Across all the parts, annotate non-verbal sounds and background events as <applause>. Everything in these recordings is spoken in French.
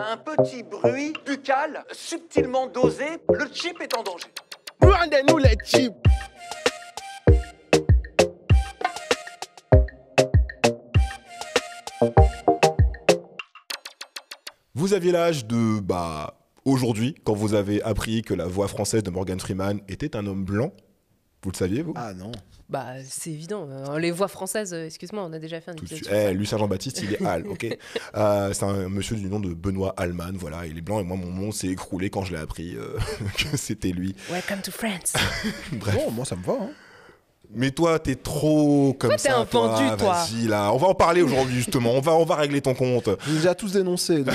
un petit bruit buccal subtilement dosé, le chip est en danger. Rendez-nous les chips Vous aviez l'âge de, bah, aujourd'hui, quand vous avez appris que la voix française de Morgan Freeman était un homme blanc, vous le saviez, vous Ah non. Bah, c'est évident. Euh, les voix françaises, euh, excuse-moi, on a déjà fait un épisode. Eh, lui, jean baptiste il est Al, ok <laughs> euh, C'est un monsieur du nom de Benoît Alman, voilà, il est blanc et moi, mon monde s'est écroulé quand je l'ai appris <laughs> que c'était lui. Welcome to France <laughs> Bref. Bon, moi, ça me va, hein. Mais toi, t'es trop comme toi, ça. T'es un toi. pendu, toi. Vas-y, là. On va en parler aujourd'hui, justement. on, va, on va régler ton compte. Je vous ai tous dénoncé, donc.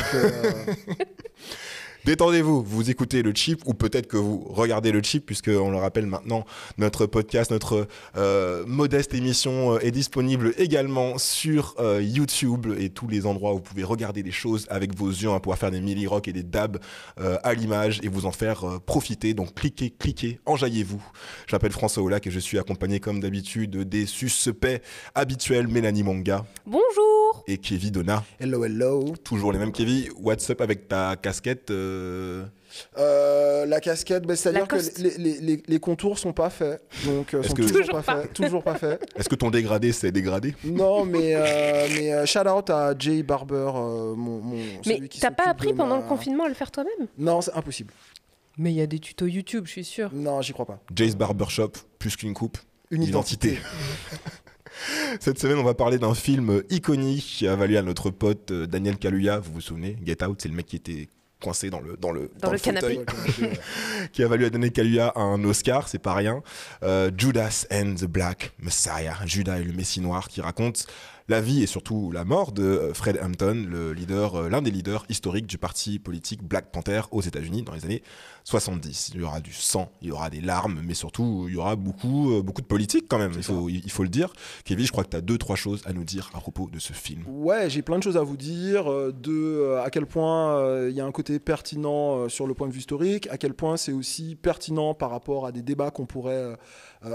Détendez-vous, vous écoutez le chip ou peut-être que vous regardez le chip puisque on le rappelle maintenant, notre podcast, notre euh, modeste émission euh, est disponible également sur euh, YouTube et tous les endroits où vous pouvez regarder des choses avec vos yeux, à hein, pouvoir faire des milli rock et des dabs à l'image et vous en faire profiter. Donc cliquez, cliquez, enjaillez-vous. Je m'appelle François Oulac et je suis accompagné comme d'habitude des suspects habituels Mélanie Manga. Bonjour et Kevin Donna. Hello, hello. Toujours les mêmes, Kevin. What's up avec ta casquette euh euh, la casquette, ben, c'est-à-dire que les, les, les, contours sont pas faits, donc euh, sont que... toujours, pas, Faits, toujours pas faits. <laughs> Est-ce que ton dégradé c'est dégradé Non, mais, euh, shout out à Jay Barber, mon, Mais t'as pas appris pendant le confinement à le faire toi-même Non, c'est impossible. Mais il y a des tutos YouTube, je suis sûr. Non, j'y crois pas. Jay's Barbershop, plus qu'une coupe, une identité. identité. <laughs> Cette semaine, on va parler d'un film iconique qui a valu à notre pote euh, Daniel Kaluuya. Vous vous souvenez Get Out, c'est le mec qui était coincé dans le dans le le, canapé <laughs> qui a valu à Daniel Kaluuya un Oscar c'est pas rien euh, Judas and the Black Messiah Judas et le Messie noir qui raconte la vie et surtout la mort de euh, Fred Hampton, le leader, euh, l'un des leaders historiques du parti politique Black Panther aux États-Unis dans les années 70. Il y aura du sang, il y aura des larmes, mais surtout il y aura beaucoup, euh, beaucoup de politique quand même. Il faut, le dire. Kevin, je crois que tu as deux trois choses à nous dire à propos de ce film. Ouais, j'ai plein de choses à vous dire. De à quel point il y a un côté pertinent sur le point de vue historique, à quel point c'est aussi pertinent par rapport à des débats qu'on pourrait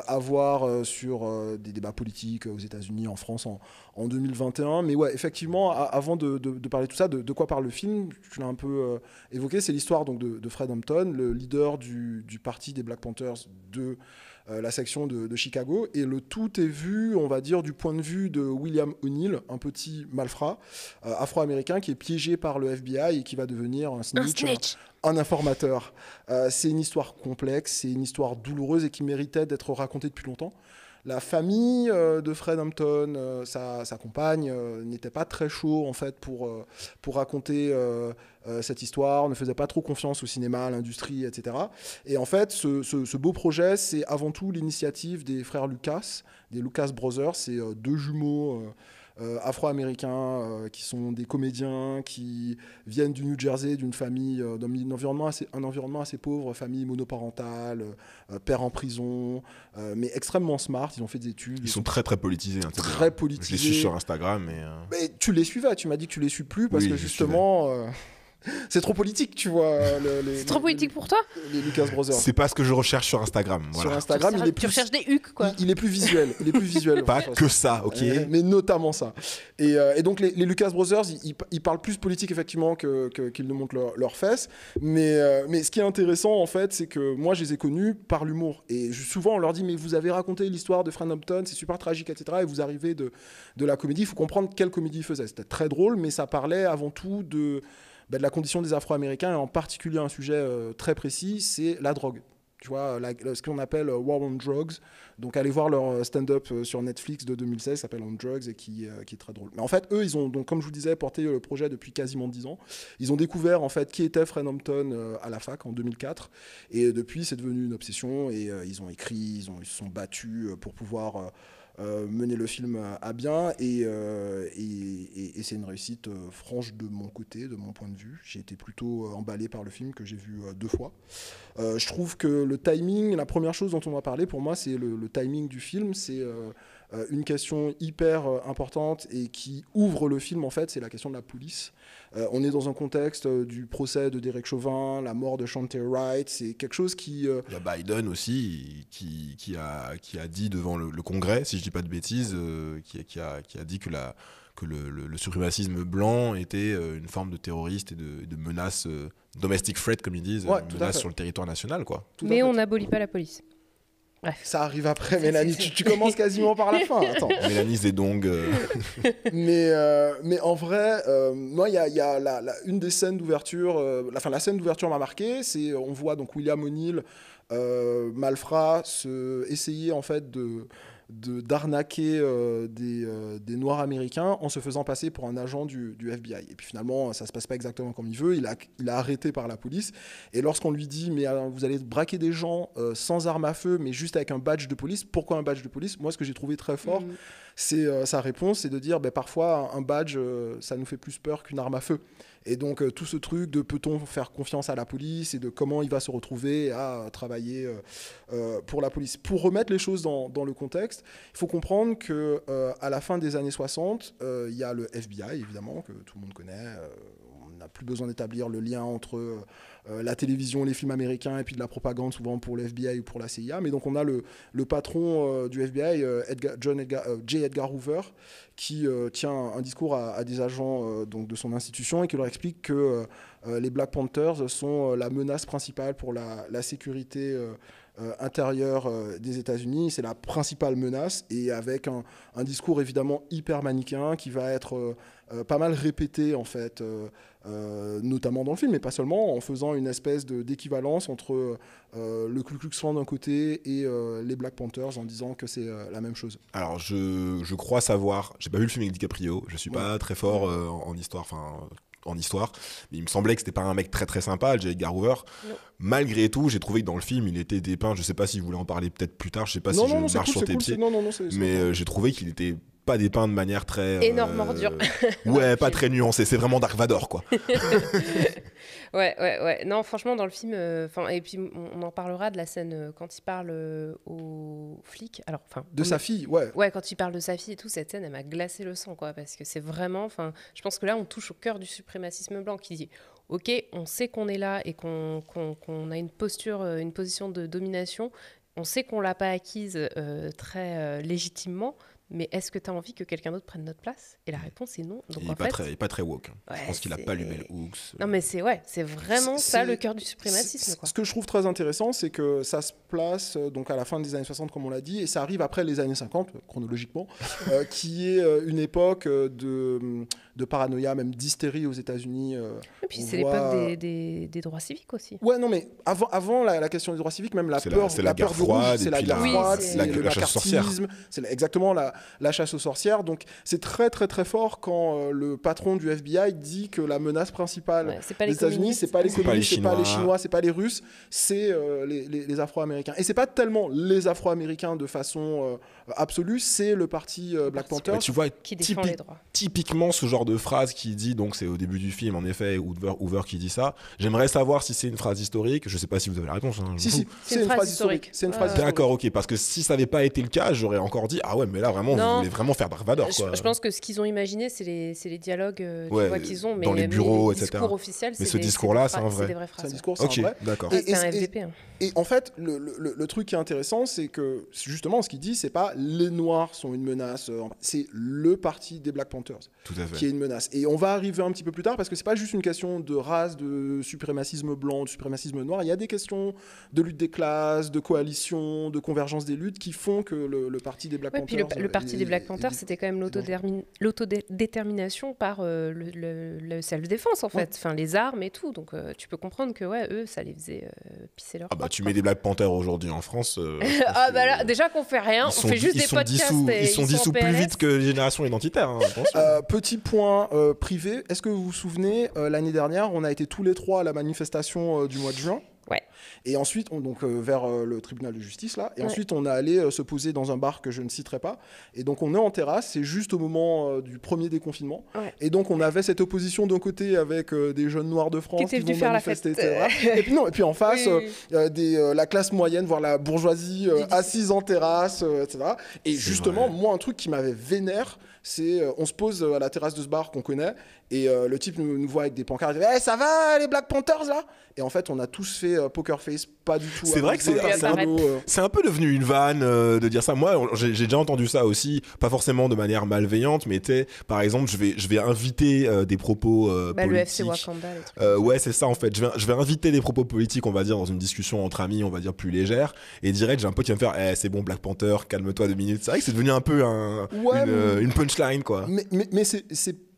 avoir euh, euh, sur euh, des débats politiques aux États-Unis, en France, en, 2021. Mais ouais, effectivement, avant de, parler de tout ça, de, quoi parle le film Tu l'as un peu évoqué, c'est l'histoire donc de, Fred Hampton, le leader du, du parti des Black Panthers de euh, la section de, Chicago. Et le tout est vu, on va dire, du point de vue de William O'Neill, un petit malfrat euh, afro-américain qui est piégé par le FBI et qui va devenir Un snitch. Un informateur. Euh, c'est une histoire complexe, c'est une histoire douloureuse et qui méritait d'être racontée depuis longtemps. La famille euh, de Fred Hampton, euh, sa, compagne, euh, n'était pas très chaud en fait pour, pour raconter cette histoire, ne faisait pas trop confiance au cinéma, à l'industrie, etc. Et en fait, ce, ce beau projet, c'est avant tout l'initiative des frères Lucas, des Lucas Brothers, c'est deux jumeaux. Euh, afro-américains, euh, qui sont des comédiens, qui viennent du New Jersey, d'une famille, euh, d'un environnement assez, environnement assez pauvre, famille monoparentale, père en prison, mais extrêmement smart. Ils ont fait des études. Ils sont très très politisés. Hein, très politisés. Je les suis sur Instagram. Mais, tu les suivais, tu m'as dit que tu les suis plus parce que justement. <laughs> C'est trop politique, tu vois. Euh, c'est trop politique pour toi Les Lucas Brothers. C'est pas ce que je recherche sur Instagram. Sur Instagram, il est recherches des hucs, quoi. Il, est plus visuel. Il est plus visuel. pas que ça, ok Mais notamment ça. Et, euh, donc, les, Lucas Brothers, ils, parlent plus politique, effectivement, qu'ils que, qu'ils nous montrent leurs leur fesses. Mais, euh, mais ce qui est intéressant, en fait, c'est que moi, je les ai connus par l'humour. Et je, souvent, on leur dit Mais vous avez raconté l'histoire de Fran Hampton, c'est super tragique, etc. Et vous arrivez de, de la comédie. Il faut comprendre quelle comédie il faisait. C'était très drôle, mais ça parlait avant tout de. Bah, de la condition des Afro-Américains, et en particulier un sujet euh, très précis, c'est la drogue. Tu vois, ce qu'on appelle euh, War on Drugs. Donc, allez voir leur euh, stand-up sur Netflix de 2016, qui s'appelle On Drugs et qui, qui, est très drôle. Mais en fait, eux, ils ont, donc, comme je vous disais, porté le projet depuis quasiment 10 ans. Ils ont découvert, en fait, qui était Fred Hampton à la fac en 2004. Et depuis, c'est devenu une obsession. Et ils ont écrit, ils, ont, ils se sont battus pour pouvoir euh, mener le film à, bien. Et, euh, et, c'est une réussite euh, franche de mon côté, de mon point de vue. J'ai été plutôt emballé par le film que j'ai vu deux fois. je trouve que le timing, la première chose dont on va parler pour moi, c'est le, le, timing du film. C'est euh, une question hyper euh, importante et qui ouvre le film, en fait, c'est la question de la police. Euh, on est dans un contexte du procès de Derek Chauvin, la mort de Chante Wright, c'est quelque chose qui... Il y a Biden aussi qui, a, qui a dit devant le, Congrès, si je ne dis pas de bêtises, qui, qui, a, dit que la que le, le, suprémacisme blanc était une forme de terroriste et de, menace domestic threat, comme ils disent, ouais, menace sur le territoire national. Quoi. Tout Mais on n'abolit pas la police. Ça arrive après, <laughs> Mélanie. Tu, commences quasiment par la fin. <laughs> Mélanie Zedong. Euh. <laughs> mais, euh, mais en vrai, euh, moi, il y a, y a la, une des scènes d'ouverture. la, fin, la scène d'ouverture m'a marqué. C'est on voit donc William O'Neill, Malfra, se essayer en fait de d'arnaquer euh, de, euh, des, Noirs américains en se faisant passer pour un agent du, FBI. Et puis finalement, ça se passe pas exactement comme il veut, il a, arrêté par la police. Et lorsqu'on lui dit, mais euh, vous allez braquer des gens sans arme à feu, mais juste avec un badge de police, pourquoi un badge de police Moi, ce que j'ai trouvé très fort, mm. c'est sa réponse, c'est de dire, ben parfois, un badge, ça nous fait plus peur qu'une arme à feu. Et donc euh, tout ce truc de peut-on faire confiance à la police et de comment il va se retrouver à travailler euh, euh, pour la police. Pour remettre les choses dans, le contexte, il faut comprendre que à la fin des années 60, il y a le FBI évidemment que tout le monde connaît. on n'a plus besoin d'établir le lien entre euh, la télévision, les films américains et puis de la propagande souvent pour le ou pour la CIA. Mais donc on a le, le patron euh, du FBI, euh, John Edgar, J. Edgar Hoover, qui tient un discours à, des agents donc de son institution et qui leur explique que les Black Panthers sont la menace principale pour la, sécurité. intérieure des États-Unis. C'est la principale menace et avec un, discours évidemment hyper manichéen qui va être pas mal répété en fait euh, notamment dans le film, mais pas seulement, en faisant une espèce d'équivalence entre euh, le Ku Klux Klan d'un côté et euh, les Black Panthers en disant que c'est la même chose. Alors, je, crois savoir, j'ai pas vu le film avec DiCaprio, je suis pas très fort en, histoire, en histoire. Mais il me semblait que c'était pas un mec très très sympa, J. Edgar Hoover. Malgré tout, j'ai trouvé que dans le film, il était dépeint. Je sais pas si vous voulez en parler peut-être plus tard. Je sais pas si je marche sur tes pieds. mais j'ai trouvé qu'il était pas dépeint de manière très. Énorme euh, ordure. <laughs> ouais, pas très nuancé C'est vraiment Dark Vador, quoi. <laughs> ouais, ouais, ouais. Non, franchement, dans le film. Euh, enfin, et puis, on, en parlera de la scène euh, quand il parle au flic. Alors, enfin. De sa fille, ouais. Ouais, quand il parle de sa fille et tout, cette scène, elle m'a glacé le sang, quoi. Parce que c'est vraiment. Enfin, je pense que là, on touche au cœur du suprémacisme blanc qui dit ok, on sait qu'on est là et qu'on a une posture, une position de domination, on sait qu'on l'a pas acquise très légitimement, mais est-ce que tu as envie que quelqu'un d'autre prenne notre place Et la réponse est non. il n'est pas, très woke. Hein. je pense qu'il n'a pas lu Mel hooks. Euh. Non, mais c'est ouais, vraiment ça le cœur du suprématisme. Ce que je trouve très intéressant, c'est que ça se place euh, donc, à la fin des années 60, comme on l'a dit, et ça arrive après les années 50, chronologiquement, <laughs> euh, qui est une époque de hum, de paranoïa, même d'hystérie aux États-Unis. et euh, puis c'est l'époque euh, des, droits civiques aussi. Ouais, non, mais avant, avant la, question des droits civiques, même la peur, la, la, peur c'est la guerre c'est la, chasse aux sorcières. C'est exactement la, chasse aux sorcières. Donc c'est très très très fort quand euh, le patron du FBI dit que la menace principale des États-Unis, c'est pas les communistes, c'est pas les Chinois, c'est pas les Russes, c'est les, les, les Afro-Américains. Et c'est pas tellement les Afro-Américains de façon absolue, c'est le parti Black Panther. Tu vois, typiquement ce genre de phrase qui dit, donc c'est au début du film en effet, Hoover, Hoover qui dit ça. J'aimerais savoir si c'est une phrase historique. Je sais pas si vous avez la réponse. Hein, si, si. c'est une, phrase historique. C'est une phrase. D'accord, ok. Parce que si ça n'avait pas été le cas, j'aurais encore dit ah ouais, mais là vraiment, vous voulez vraiment faire Dark Je, pense que ce qu'ils ont imaginé, c'est les, les, dialogues euh, qu'ils ont, mais dans les bureaux, mais etc. mais ce discours-là, c'est un vrai. C'est discours, c'est D'accord. C'est un FDP. Hein. Et en fait, le, truc qui est intéressant, c'est que justement, ce qu'il dit, c'est pas les Noirs sont une menace, euh, c'est le parti des Black Panthers, Tout à fait menace. Et on va arriver un petit peu plus tard parce que c'est pas juste une question de race, de suprémacisme blanc, de suprémacisme noir. Il y a des questions de lutte des classes, de coalition, de convergence des luttes qui font que le, parti des Black Panthers. Panthers. Puis le, parti des Black Panthers, euh, c'était quand même l'autodétermination par euh, le, self-défense en fait, enfin les armes et tout. Donc euh, tu peux comprendre que ouais, eux, ça les faisait pisser leur. Ah bah tu mets des Black Panthers aujourd'hui en France. <laughs> ah bah là, déjà qu'on fait rien, on fait juste des podcasts. ils sont dissous plus vite que les générations identitaires. Hein, petit point euh, privé, est-ce que vous vous souvenez, euh, l'année dernière, on a été tous les trois à la manifestation euh, du mois de juin et ensuite, on, donc euh, vers euh, le tribunal de justice là, et ensuite on a allé euh, se poser dans un bar que je ne citerai pas. Et donc on est en terrasse, c'est juste au moment du premier déconfinement. Et donc on avait cette opposition d'un côté avec des jeunes noirs de France qui, qui vont manifester, etc. et puis et puis en <laughs> face des, la classe moyenne, voire la bourgeoisie assise en terrasse, etc. Et justement, moi un truc qui m'avait vénère, c'est on se pose à la terrasse de ce bar qu'on connaît et le type nous, nous, voit avec des pancartes, hey, eh, ça va les Black Panthers là Et en fait, on a tous fait euh, poker face pas du tout. C'est vrai que euh, c'est un peu devenu une vanne euh, de dire ça. Moi, j'ai déjà entendu ça aussi, pas forcément de manière malveillante, mais sais par exemple, je vais, je vais inviter des propos bah, Le FC Wakanda, ouais, c'est ça en fait. Je vais, inviter des propos politiques, on va dire, dans une discussion entre amis, on va dire plus légère. Et direct, j'ai un pote qui va me faire, eh, c'est bon, Black Panther, calme-toi deux minutes. C'est vrai que c'est devenu un peu un, une, punchline quoi. Mais, mais, mais c'est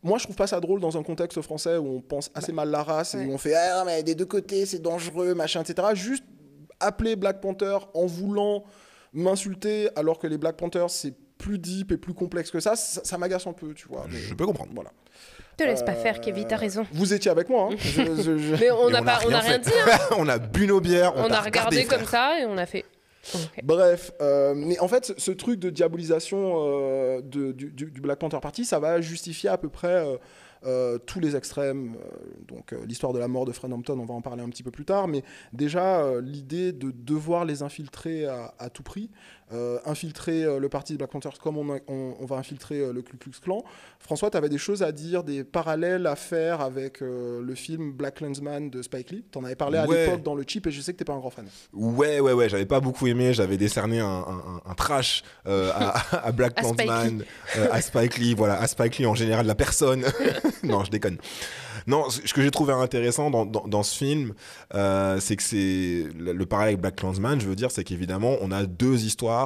moi, je trouve pas ça drôle dans un contexte français où on pense assez bah, mal la race et où on fait ah, mais des deux côtés, c'est dangereux, machin, etc. Juste appeler Black Panther en voulant m'insulter alors que les Black Panthers, c'est plus deep et plus complexe que ça, ça, m'agace un peu, tu vois. je peux comprendre. Voilà. Te laisse pas faire, Kevin, t'as euh, raison. Vous étiez avec moi. Hein. <laughs> je, Mais on n'a rien, a rien dit. Hein. <laughs> on a bu nos bières. On, a regardé comme ça et on a fait Bref, euh, mais en fait, ce truc de diabolisation euh, du, Black Panther Party, ça va justifier à peu près. Euh, tous les extrêmes. donc l'histoire de la mort de Fred Hampton, on va en parler un petit peu plus tard, mais déjà l'idée de devoir les infiltrer à tout prix, euh, infiltrer euh, le parti de Black Panthers comme on, va infiltrer euh, le Ku Klux Klan. François, tu avais des choses à dire, des parallèles à faire avec le film Black man de Spike Lee. Tu en avais parlé à l'époque dans le chip et je sais que tu pas un grand fan. Ouais, ouais, ouais, j'avais pas beaucoup aimé, j'avais décerné un, trash <laughs> à, Black Clansman, à Spike Lee, voilà, à Spike Lee en général, la personne. <laughs> non, je déconne. Non, ce que j'ai trouvé intéressant dans, ce film, c'est que c'est le, le parallèle avec Black Clansman, je veux dire, c'est qu'évidemment, on a deux histoires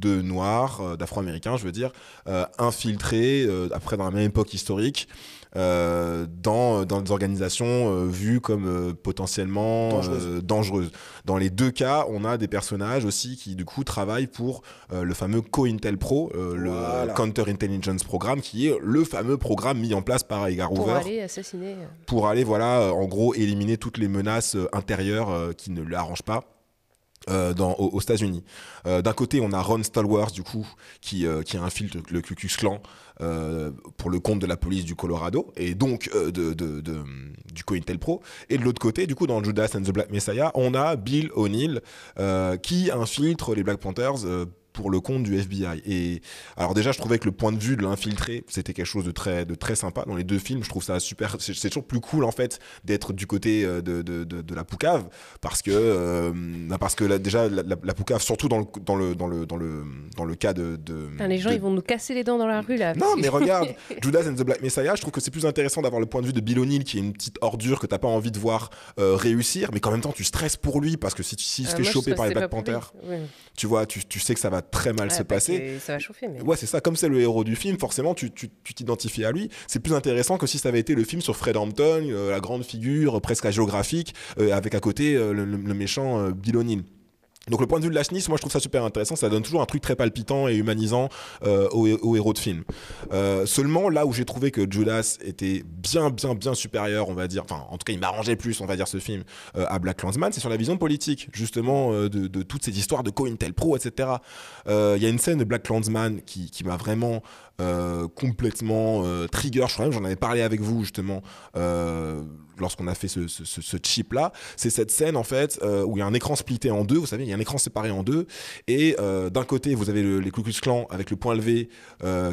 de noirs, euh, d'afro-américains, je veux dire, euh, infiltrés, euh, après dans la même époque historique, dans, des organisations vues comme potentiellement dangereuses. Dans les deux cas, on a des personnages aussi qui du coup travaillent pour le fameux co Pro, le Counter Intelligence Programme, qui est le fameux programme mis en place par Edgar Hoover. Pour aller assassiner. Pour aller, voilà, en gros, éliminer toutes les menaces intérieures qui ne l'arrangent pas. Euh, aux, États-Unis. Euh, d'un côté, on a Ron Stallworth, du coup, qui, euh, qui infiltre le Ku Klux Klan pour le compte de la police du Colorado et donc de, de, de, du Et de l'autre côté, du coup, dans Judas and the Black Messiah, on a Bill O'Neill qui infiltre les Black Panthers pour le compte du FBI. Et alors déjà, je trouvais que le point de vue de l'infiltré, c'était quelque chose de très, de très sympa. Dans les deux films, je trouve ça super. C'est toujours plus cool en fait d'être du côté euh, de, de, de, la poucave parce que euh, bah, parce que déjà la, poucave, surtout dans le dans le dans le dans le dans le cas de, les gens ils vont nous casser les dents dans la rue là. Non mais regarde, <laughs> Judas and the Black Messiah, je trouve que c'est plus intéressant d'avoir le point de vue de Bill O'Neill qui est une petite ordure que t'as pas envie de voir euh, réussir, mais qu'en même temps tu stresses pour lui parce que si tu si ce se fait choper par les Black Panthers tu vois, tu, tu sais que ça va très mal se bah, passer. Ça va chauffer. Ouais, c'est ça. Comme c'est le héros du film, forcément, tu t'identifies à lui. C'est plus intéressant que si ça avait été le film sur Fred Hampton, euh, la grande figure euh, presque à géographique, euh, avec à côté le, méchant Bill donc le point de vue de la moi je trouve ça super intéressant, ça donne toujours un truc très palpitant et humanisant euh, aux, héros de film. Euh, seulement là où j'ai trouvé que Judas était bien bien bien supérieur, on va dire, enfin en tout cas il m'arrangeait plus, on va dire ce film, euh, à Black landsman c'est sur la vision politique justement de, toutes ces histoires de pro, etc. Il y a une scène de Black Klansman qui m'a vraiment euh, complètement euh, trigger. Je crois même j'en avais parlé avec vous justement euh, lorsqu'on a fait ce, chip là. C'est cette scène en fait où il y a un écran splitté en deux. Vous savez, il y a un écran séparé en deux et d'un côté vous avez les Ku Klux Klan avec le point levé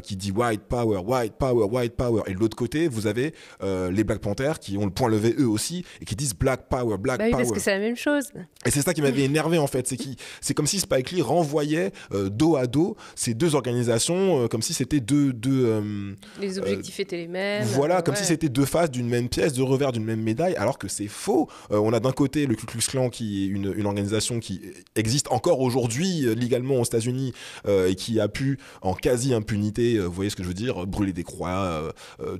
qui dit White Power, White Power, White Power et de l'autre côté vous avez les Black Panthers qui ont le point levé eux aussi et qui disent Black Power, Black bah oui, Power. Parce que c'est la même chose. Et c'est ça qui m'avait énervé en fait, c'est c'est comme si Spike Lee renvoyait dos à dos ces deux organisations comme si c'était deux euh, les objectifs étaient les mêmes. Voilà, comme si c'était deux faces d'une même pièce, deux revers d'une même médaille, alors que c'est faux. Euh, on a d'un côté le Ku Klux Klan, qui est une, organisation qui existe encore aujourd'hui euh, légalement aux États-Unis et qui a pu, en quasi-impunité, vous voyez ce que je veux dire, brûler des croix,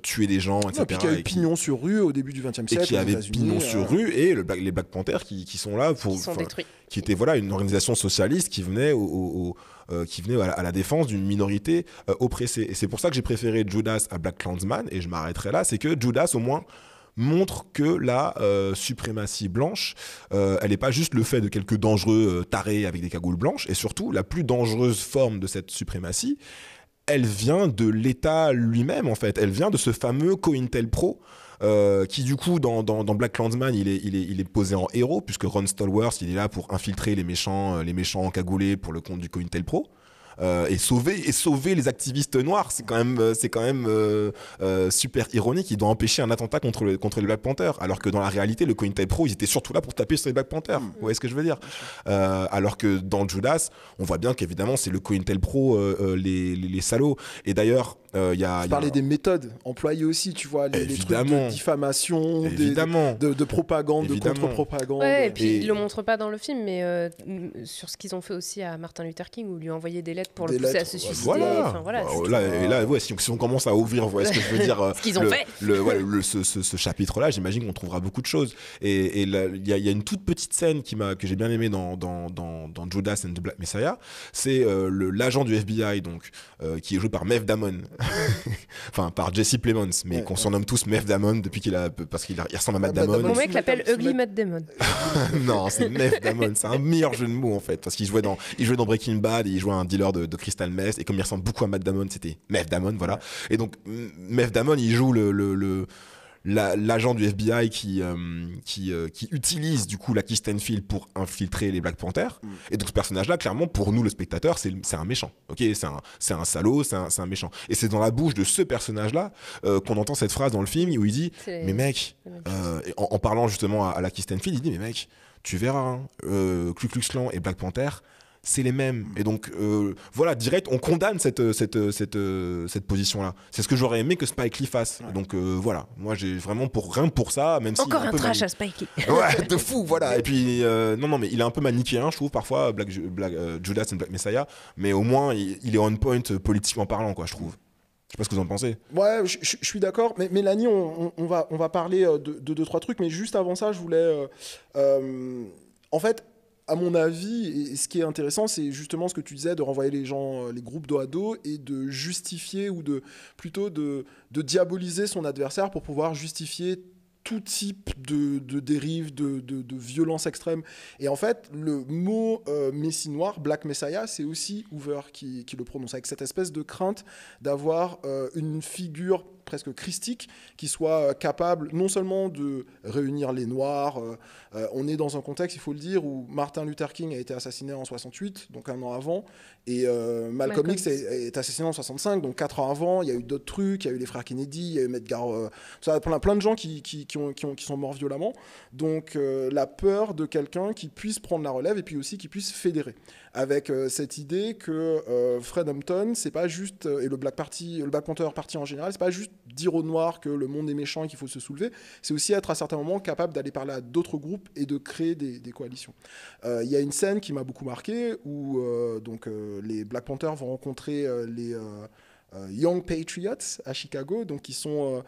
tuer des gens, etc. et puis qui a pignon sur rue au début du XXe siècle. Et qui avait pignon sur rue et les Black Panthers qui, sont là pour. Qui étaient voilà, une organisation socialiste qui venait au euh, qui venait à la, défense d'une minorité euh, oppressée. Et c'est pour ça que j'ai préféré Judas à Black Klansman, et je m'arrêterai là, c'est que Judas au moins montre que la euh, suprématie blanche, elle n'est pas juste le fait de quelques dangereux tarés avec des cagoules blanches, et surtout, la plus dangereuse forme de cette suprématie, elle vient de l'État lui-même, en fait. Elle vient de ce fameux COINTELPRO Pro euh, qui du coup dans, Black Landsman il est, il, est, il est posé en héros puisque Ron Stallworth il est là pour infiltrer les méchants euh, les méchants encagoulés pour le compte du Cointel Pro. Euh, et sauver et sauver les activistes noirs. C'est quand même c'est quand même super ironique. Il doit empêcher un attentat contre le, contre les Black Panther, alors que dans la réalité, le Cointel Pro, ils étaient surtout là pour taper sur les Black Panthers mm. Vous voyez ce que je veux dire Alors que dans Judas, on voit bien qu'évidemment, c'est le Cointel Pro les, les, salauds. Et d'ailleurs il euh, y des méthodes employées aussi, tu vois, les, trucs de diffamation, Évidemment. de, propagande, de contre-propagande. et puis ils le montrent pas dans le film, mais euh, sur ce qu'ils ont fait aussi à Martin Luther King, où lui envoyer des lettres pour le pousser à se suicider. Voilà. voilà bah, et là, hein. si, on commence à ouvrir, ce que je veux dire. <laughs> ce qu'ils ont fait. ce, ce, chapitre-là, j'imagine qu'on trouvera beaucoup de choses. Et il y, a une toute petite scène qui m'a que j'ai bien aimée dans, dans, dans, dans, Judas and the Black Messiah, c'est euh, l'agent du FBI donc qui est joué par Mev Damon. <laughs> enfin, par Jesse Plemons, mais qu'on surnomme nomme tous Mef Damon depuis qu'il a, parce qu'il ressemble à Matt ah, Damon. Mon mec l'appelle Ugly Matt Damon. <laughs> non, c'est Mef Damon, c'est un meilleur jeu de mots en fait, parce qu'il jouait dans, il dans Breaking Bad, il jouait un dealer de, Crystal Meth, et comme il ressemble beaucoup à Matt Damon, c'était Mef Damon, voilà. Et donc Mef Damon, il joue le, le l'agent du FBI qui, euh, euh, qui, utilise du coup la Kistenfield pour infiltrer les Black Panthers. Mm. Et donc ce personnage-là, clairement, pour nous, le spectateur, c'est un méchant. ok c'est un, un, salaud, c'est un, un, méchant. Et c'est dans la bouche de ce personnage-là euh, qu'on entend cette phrase dans le film où il dit Mais mec, en, parlant justement à, à la Kistenfield il dit Mais mec, tu verras, hein, Ku Klux et Black Panther, c'est les mêmes. Et donc, euh, voilà, direct, on condamne cette, euh, cette, euh, cette, cette position-là. C'est ce que j'aurais aimé que Spike Lee fasse. Donc, voilà, moi, j'ai vraiment pour rien pour ça, même si. Encore un, trash à Spike Lee. ouais, <laughs> de fou, voilà. Et puis, non, non, mais il est un peu manichéen, je trouve, parfois, Black, Judas et Black Messiah, mais au moins, il, est on point politiquement parlant, quoi, je trouve. Je sais pas ce que vous en pensez. Ouais, je, suis d'accord. Mais Mélanie, on, on, va, on va parler de, deux, trois trucs. Mais juste avant ça, je voulais. en fait, à mon avis, et ce qui est intéressant, c'est justement ce que tu disais de renvoyer les gens, euh, les groupes dos dos et de justifier ou de plutôt de, diaboliser son adversaire pour pouvoir justifier tout type de, dérive, de, violence extrême. Et en fait, le mot euh, messie noir, Black Messiah, c'est aussi Hoover qui, le prononce, avec cette espèce de crainte d'avoir euh, une figure presque christique qui soit capable non seulement de réunir les Noirs, euh, euh, on est dans un contexte, il faut le dire, où Martin Luther King a été assassiné en 68, donc un an avant, et euh, Malcolm, X est, assassiné en 65, donc quatre ans avant, il y a eu d'autres trucs, il y a eu les frères Kennedy, il y a eu Medgar, ça, plein, plein de gens qui, qui, qui, sont morts violemment, donc la peur de quelqu'un qui puisse prendre la relève et puis aussi qui puisse fédérer avec euh, cette idée que euh, Fred Hampton, c'est pas juste, euh, et le Black le Black Panther Party en général, c'est pas juste dire aux Noirs que le monde est méchant et qu'il faut se soulever, c'est aussi être à certains moments capable d'aller parler à d'autres groupes et de créer des, coalitions. Il y a une scène qui m'a beaucoup marqué où donc, les Black Panthers vont rencontrer les... Young Patriots à Chicago, donc qui sont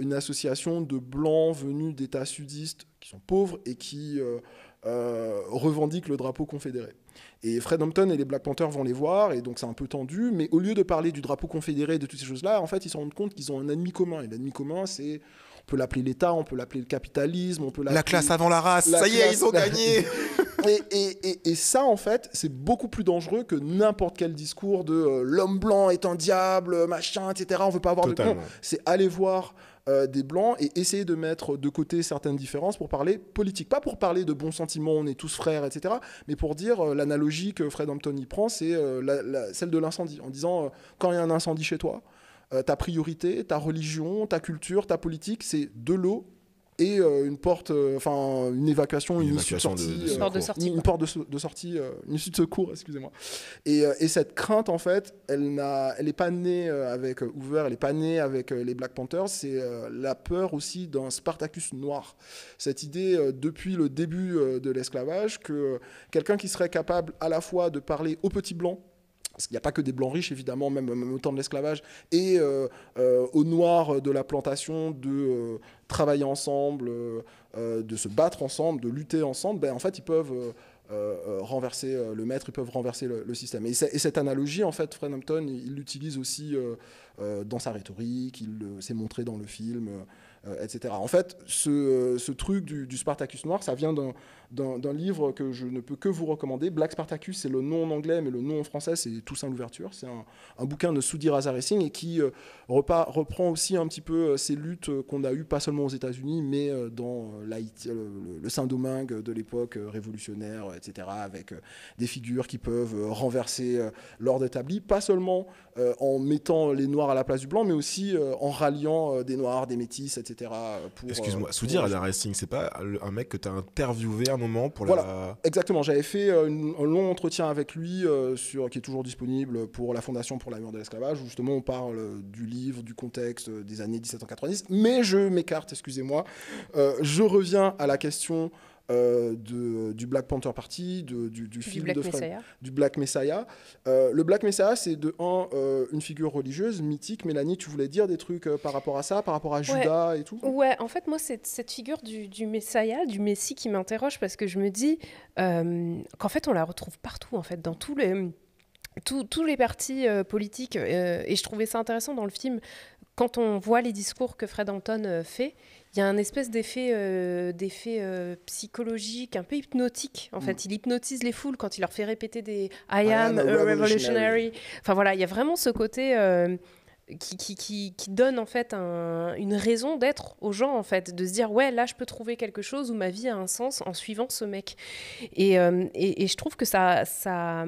une association de blancs venus d'États sudistes qui sont pauvres et qui revendiquent le drapeau confédéré. Et Fred Hampton et les Black Panthers vont les voir, et donc c'est un peu tendu, mais au lieu de parler du drapeau confédéré de toutes ces choses-là, en fait, ils se rendent compte qu'ils ont un ennemi commun. Et l'ennemi commun, c'est. On peut l'appeler l'État, on peut l'appeler le capitalisme, on peut l'appeler. La classe avant la race, ça y est, ils ont <laughs> gagné et, ça, en fait, c'est beaucoup plus dangereux que n'importe quel discours de euh, l'homme blanc est un diable, machin, etc. On veut pas avoir de con. C'est aller voir euh, des blancs et essayer de mettre de côté certaines différences pour parler politique. Pas pour parler de bons sentiments, on est tous frères, etc. Mais pour dire euh, l'analogie que Fred Hampton y prend, c'est celle de l'incendie. En disant, quand il y a un incendie chez toi, ta priorité, ta religion, ta culture, ta politique, c'est de l'eau et euh, une porte, euh, enfin une évacuation, une, sortie, euh, porte de sortie une, porte de, sortie, une issue de secours, excusez-moi. Et, cette crainte, en fait, elle n'a, pas née avec Hoover, elle n'est pas née avec les Black Panthers. C'est la peur aussi d'un Spartacus noir. Cette idée depuis le début de l'esclavage que quelqu'un qui serait capable à la fois de parler aux petits blancs il n'y a pas que des blancs riches, évidemment, même, au temps de l'esclavage, et euh, euh aux noirs de la plantation, de euh, travailler ensemble, euh, de se battre ensemble, de lutter ensemble, ben, en fait, ils peuvent renverser le maître, ils peuvent renverser le, système. Et, et, cette analogie, en fait, Fred Hampton, il l'utilise aussi dans sa rhétorique, il s'est montré dans le film. Euh, en fait, ce, euh, truc du, Spartacus noir, ça vient d'un livre que je ne peux que vous recommander. Black Spartacus, c'est le nom en anglais, mais le nom en français, c'est Toussaint l'ouverture. C'est un, bouquin de Raza Racing et qui euh, reprend aussi un petit peu ces luttes qu'on a eues, pas seulement aux États-Unis, mais dans le, le Saint-Domingue de l'époque révolutionnaire, etc., avec des figures qui peuvent renverser l'ordre établi, pas seulement en mettant les noirs à la place du blanc, mais aussi en ralliant des noirs, des métis, etc pour Excuse-moi, euh, Soudir à la Racing, c'est pas un mec que tu as interviewé un moment pour voilà, Exactement, j'avais fait euh, un long entretien avec lui euh, sur, qui est toujours disponible pour la Fondation pour la de l'esclavage, où justement on parle du livre, du contexte des années 1790. Mais je m'écarte, excusez-moi. je reviens à la question euh, de, du Black Panther Party, du, film du Black de du Black Messiah. Euh, le Black Messiah, c'est de un euh, une figure religieuse mythique. Mélanie, tu voulais dire des trucs par rapport à ça, par rapport à Judas et tout. Ouais, en fait, moi, c'est cette figure du, Messiah, du Messie, qui m'interroge parce que je me dis qu'en fait, on la retrouve partout, en fait, dans tous les tous les partis politiques, et je trouvais ça intéressant dans le film quand on voit les discours que Fred Anton euh, fait, il y a un espèce d'effet euh, euh, psychologique un peu hypnotique en fait mm. il hypnotise les foules quand il leur fait répéter des I, ah, am, a revolutionary. enfin voilà il y a vraiment ce côté qui, qui, qui, donne en fait une raison d'être aux gens en fait de se dire ouais là je peux trouver quelque chose où ma vie a un sens en suivant ce mec et, je trouve que ça ça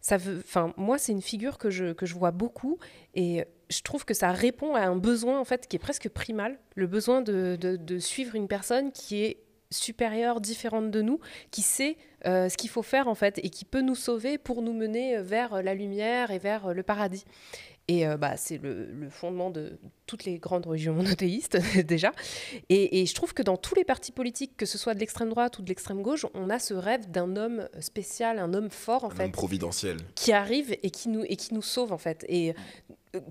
ça veut enfin moi c'est une figure que je, que je vois beaucoup et je trouve que ça répond à un besoin en fait qui est presque primal, le besoin de, suivre une personne qui est supérieure, différente de nous, qui sait euh, ce qu'il faut faire en fait et qui peut nous sauver pour nous mener vers la lumière et vers le paradis. Et euh, bah, c'est le, fondement de toutes les grandes religions monothéistes <laughs> déjà. Et, je trouve que dans tous les partis politiques, que ce soit de l'extrême droite ou de l'extrême gauche, on a ce rêve d'un homme spécial, un homme fort providentiel, qui arrive et qui nous et qui nous sauve en fait. Et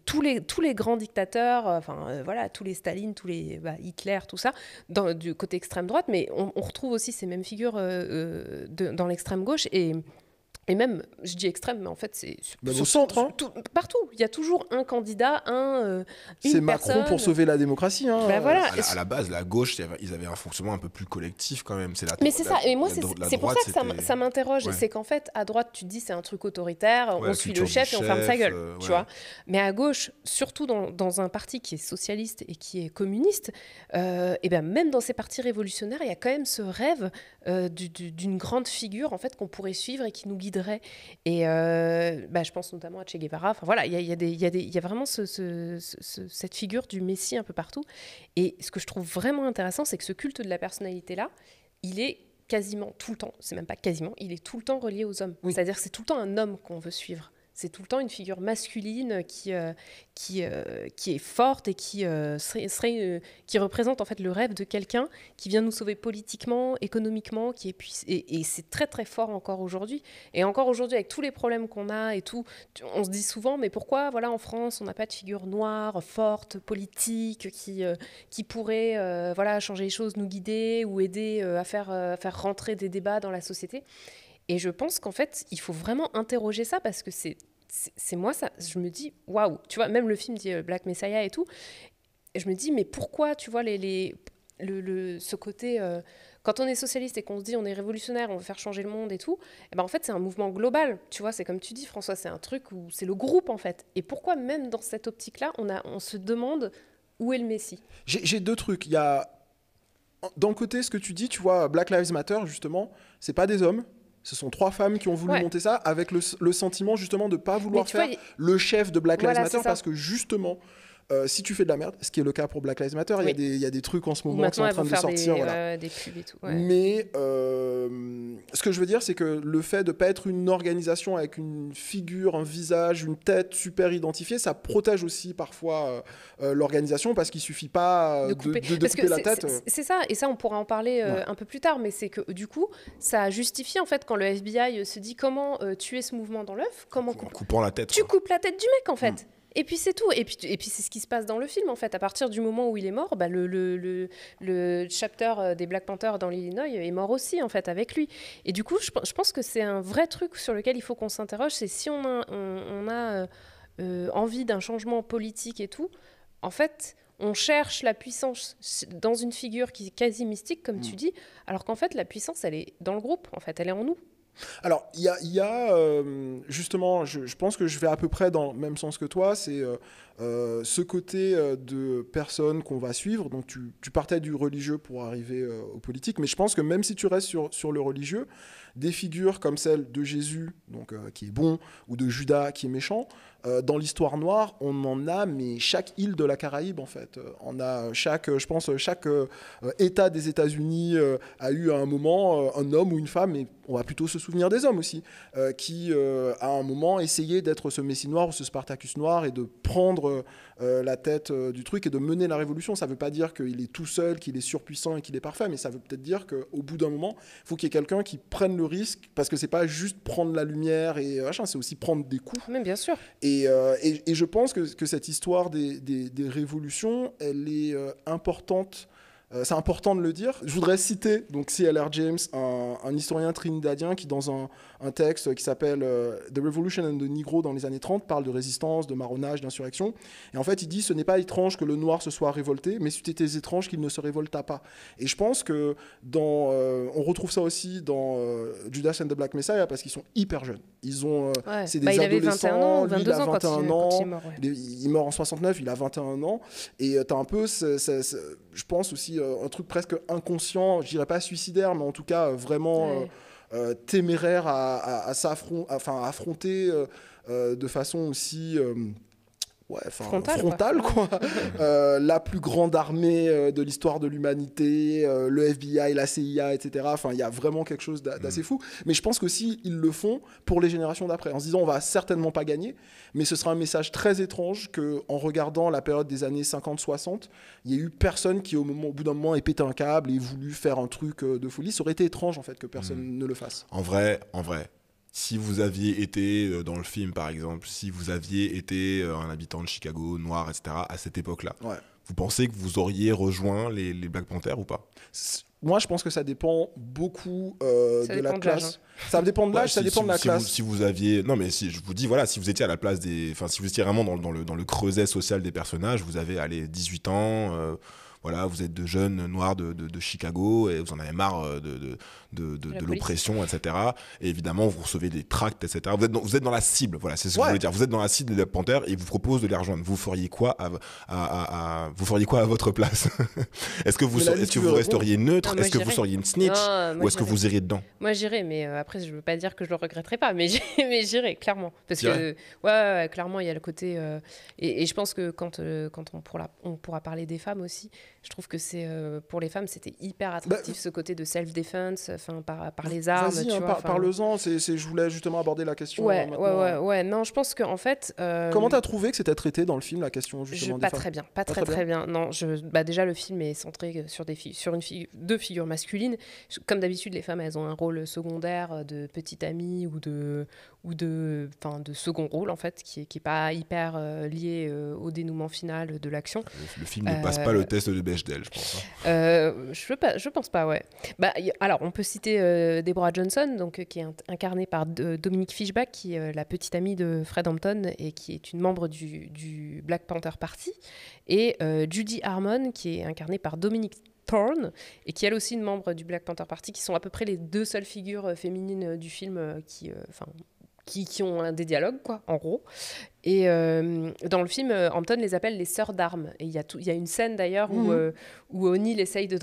tous les, tous les grands dictateurs, euh, enfin euh, voilà, tous les Staline, tous les bah, Hitler, tout ça, dans, du côté extrême droite, mais on, retrouve aussi ces mêmes figures euh, dans l'extrême gauche. Et et même, je dis extrême, mais en fait, c'est au bah, centre, hein. partout. Il y a toujours un candidat, un. Euh, c'est Macron pour sauver la démocratie. Hein. Bah, à, la, base, la gauche, ils avaient un fonctionnement un peu plus collectif quand même. mais c'est ça. Et moi, c'est pour ça que ça m'interroge. C'est qu'en fait, à droite, tu te dis c'est un truc autoritaire, on suit le chef, et on ferme sa gueule, euh, tu vois. Mais à gauche, surtout dans, un parti qui est socialiste et qui est communiste, euh, et ben même dans ces partis révolutionnaires, il y a quand même ce rêve euh, d'une grande figure en fait qu'on pourrait suivre et qui nous guiderait. Et euh, bah, je pense notamment à Che Guevara. voilà, il y a, y, a y, y a, vraiment cette figure du Messie un peu partout. Et ce que je trouve vraiment intéressant, c'est que ce culte de la personnalité là, il est quasiment tout le temps, c'est même pas quasiment, il est tout le temps relié aux hommes. C'est-à-dire que c'est tout le temps un homme qu'on veut suivre c'est tout le temps une figure masculine qui, euh, qui, euh, qui est forte et qui, euh, serait, qui représente en fait le rêve de quelqu'un qui vient nous sauver politiquement, économiquement, qui est et, c'est très très fort encore aujourd'hui. Et encore aujourd'hui, avec tous les problèmes qu'on a et tout, on se dit souvent, mais pourquoi voilà en France on n'a pas de figure noire, forte, politique, qui, qui pourrait voilà changer les choses, nous guider ou aider à faire, à faire rentrer des débats dans la société et je pense qu'en fait, il faut vraiment interroger ça parce que c'est moi ça je me dis waouh tu vois même le film dit euh, Black Messiah et tout je me dis mais pourquoi tu vois les, le, ce côté euh, quand on est socialiste et qu'on se dit on est révolutionnaire on veut faire changer le monde et tout eh ben en fait c'est un mouvement global tu vois c'est comme tu dis François c'est un truc où c'est le groupe en fait et pourquoi même dans cette optique là on a on se demande où est le Messie j'ai deux trucs il y a d'un côté ce que tu dis tu vois Black Lives Matter justement c'est pas des hommes ce sont trois femmes qui ont voulu monter ça avec le, sentiment justement de ne pas vouloir faire le chef de Black Lives Matter parce que justement euh, si tu fais de la merde, ce qui est le cas pour Black Lives Matter, il y, a des trucs en ce moment qui sont en train de sortir. Mais ce que je veux dire, c'est que le fait de ne pas être une organisation avec une figure, un visage, une tête super identifiée, ça protège aussi parfois euh, euh, l'organisation parce qu'il ne suffit pas de couper, la tête. C'est ça, et ça on pourra en parler un peu plus tard, mais c'est que du coup, ça justifie en fait quand le FBI se dit comment tuer ce mouvement dans l'œuf, comment en la tête. Tu coupes la tête du mec en fait. Mm. Et puis c'est tout. Et puis, et puis c'est ce qui se passe dans le film, en fait. À partir du moment où il est mort, bah, le, le, chapter euh, des Black Panthers dans l'Illinois est mort aussi, en fait, avec lui. Et du coup, je, pense que c'est un vrai truc sur lequel il faut qu'on s'interroge. C'est si on a, on, a euh, euh, envie d'un changement politique et tout, en fait, on cherche la puissance dans une figure qui est quasi mystique, comme tu mm. dis, alors qu'en fait, la puissance, elle est dans le groupe, en fait, elle est en nous. Alors, il y a, euh, justement, je, pense que je vais à peu près dans le même sens que toi, c'est euh, euh, ce côté de personnes qu'on va suivre. Donc, tu, partais du religieux pour arriver au politique, mais je pense que même si tu restes sur, le religieux, des figures comme celle de Jésus, donc qui est bon, ou de Judas qui est méchant, euh, dans l'histoire noire, on en a, mais chaque île de la Caraïbe, en fait. Euh, on a chaque, euh, je pense, chaque État des États-Unis a eu à un moment un homme ou une femme, et on va plutôt se souvenir des hommes aussi, qui à un moment essayait d'être ce Messie noir ou ce Spartacus noir et de prendre la tête du truc et de mener la révolution. Ça ne veut pas dire qu'il est tout seul, qu'il est surpuissant et qu'il est parfait, mais ça veut peut-être dire qu'au bout d'un moment, il faut qu'il y ait quelqu'un qui prenne le risque, parce que c'est pas juste prendre la lumière et machin, c'est aussi prendre des coups. Ah, mais bien sûr. Euh, et, je pense que, cette histoire des, révolutions, elle est euh, importante. Euh, c'est important de le dire. Je voudrais citer donc C.L.R. James, un, historien trinidadien qui, dans un, texte qui s'appelle The Revolution and the Negro dans les années 30, parle de résistance, de marronnage, d'insurrection. Et en fait, il dit ce n'est pas étrange que le noir se soit révolté, mais c'était étrange qu'il ne se révolta pas. Et je pense que dans, on retrouve ça aussi dans Judas and the Black Messiah parce qu'ils sont hyper jeunes. Ils ont, euh, c'est bah, des adolescents. lui, il a 21 ans. il, meurt en 69, il a 21 ans. Et euh, tu as un peu, je pense aussi, euh, un truc presque inconscient, je dirais pas suicidaire, mais en tout cas vraiment téméraire à, à, affronter de façon aussi ouais, frontal, quoi. <laughs> Euh, la plus grande armée euh, de l'histoire de l'humanité, euh, le FBI, la CIA, etc. Enfin, il y a vraiment quelque chose d'assez mm. fou. Mais je pense qu'aussi, ils le font pour les générations d'après, en se disant on va certainement pas gagner, mais ce sera un message très étrange que, en regardant la période des années 50-60, il y a eu personne qui, au, bout d'un moment, ait pété un câble et voulu faire un truc de folie. Ça aurait été étrange, en fait, que personne mm. ne le fasse. En vrai, en vrai, si vous aviez été euh, dans le film, par exemple, si vous aviez été euh, un habitant de Chicago, noir, etc., à cette époque-là, vous pensez que vous auriez rejoint les, Black Panthers ou pas moi, je pense que ça dépend beaucoup euh, de la classe. Ça dépend de bah, l'âge, ça dépend de la classe. si vous aviez, non, mais si je vous dis, voilà, si vous étiez à la place des, enfin, si vous étiez vraiment dans, le, creuset social des personnages, vous avez allez 18 ans voilà, vous êtes de jeunes noirs de, Chicago et vous en avez marre euh, de, de l'oppression, etc. Et évidemment, vous recevez des tracts, etc. Vous êtes dans, vous êtes dans la cible, voilà, c'est ce que je voulais dire. Vous êtes dans la cible des Panthers et ils vous proposent de les rejoindre. Vous feriez quoi à, vous feriez quoi à votre place <laughs> Est-ce que vous, vous resteriez neutre Est-ce que vous seriez une snitch Ou est-ce que vous iriez dedans Moi, j'irai, mais euh, après, je ne veux pas dire que je le regretterai pas, mais <laughs> j'irai, clairement. Parce que, ouais, clairement, il y a le côté. Euh, et, et, je pense que quand, quand on, pourra, on pourra parler des femmes aussi, je trouve que c'est euh, pour les femmes, c'était hyper bah, attractif ce côté de self-defense, enfin par, par les armes. Vas-y, hein, par, parle-en. C'est, je voulais justement aborder la question. Ouais, euh, ouais, ouais, Non, je pense qu'en en fait. Euh, Comment t'as trouvé que c'était traité dans le film la question justement Pas très bien, pas, très, très bien. Non, je, bah, déjà le film est centré sur des filles, sur une fille, deux figures masculines. Comme d'habitude, les femmes, elles ont un rôle secondaire euh, de petite amie ou de ou de, enfin de second rôle en fait, qui est, qui est pas hyper lié au dénouement final de l'action. Le, film ne passe pas le test de d'elle, je pense. Hein. Euh, je, pas, je pense pas, ouais. Bah, alors, on peut citer euh, Deborah Johnson, donc, euh, qui est incarnée par Dominique Fishback, qui est la petite amie de Fred Hampton et qui est une membre du, Black Panther Party. Et Judy Harmon, qui est incarnée par Dominique Thorne, et qui est elle aussi une membre du Black Panther Party, qui sont à peu près les deux seules figures féminines du film qui. Enfin, qui, ont des dialogues, quoi, en gros. Et euh, dans le film, euh, Hampton les appelle les sœurs d'armes. Et il y, a y a une scène d'ailleurs où, mhm. euh, où O'Neill essaye d'en